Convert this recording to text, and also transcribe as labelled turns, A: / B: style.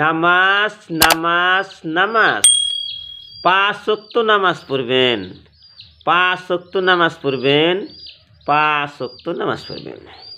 A: নামাজ নামাজ নামাজ পাঁচ শক্ত নামাজ পড়বেন পাঁচ শক্ত নামাজ পড়বেন পাঁচ নামাজ পড়বেন